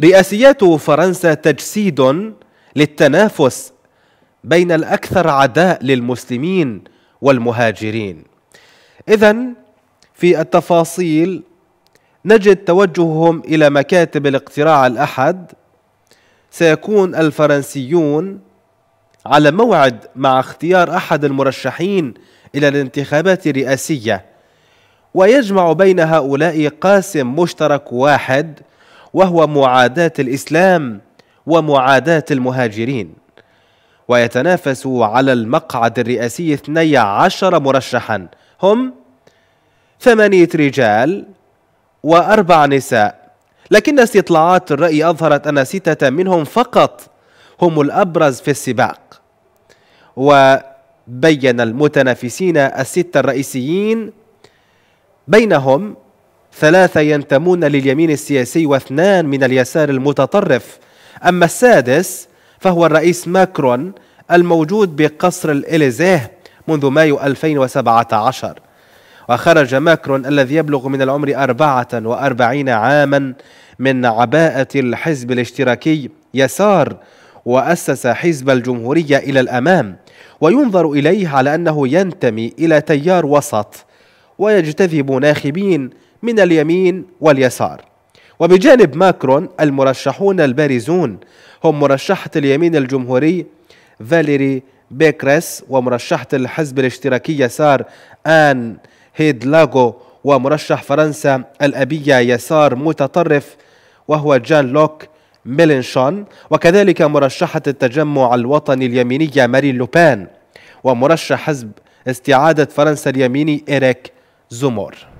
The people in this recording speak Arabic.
رئاسيات فرنسا تجسيد للتنافس بين الاكثر عداء للمسلمين والمهاجرين اذا في التفاصيل نجد توجههم الى مكاتب الاقتراع الاحد سيكون الفرنسيون على موعد مع اختيار احد المرشحين الى الانتخابات الرئاسيه ويجمع بين هؤلاء قاسم مشترك واحد وهو معاداه الاسلام ومعاداه المهاجرين ويتنافس على المقعد الرئاسي 12 مرشحا هم ثمانية رجال وأربع نساء لكن استطلاعات الرأي أظهرت أن ستة منهم فقط هم الأبرز في السباق وبين المتنافسين الستة الرئيسيين بينهم ثلاثة ينتمون لليمين السياسي واثنان من اليسار المتطرف أما السادس فهو الرئيس ماكرون الموجود بقصر الإليزيه منذ مايو 2017 وخرج ماكرون الذي يبلغ من العمر 44 عاما من عباءة الحزب الاشتراكي يسار وأسس حزب الجمهورية إلى الأمام وينظر إليه على أنه ينتمي إلى تيار وسط ويجتذب ناخبين من اليمين واليسار وبجانب ماكرون المرشحون البارزون هم مرشحة اليمين الجمهوري فاليري بيكريس ومرشحة الحزب الاشتراكي يسار آن هيدلاغو ومرشح فرنسا الأبية يسار متطرف وهو جان لوك ميلينشون وكذلك مرشحة التجمع الوطني اليمينية مارين لوبان ومرشح حزب استعادة فرنسا اليميني إيريك زومور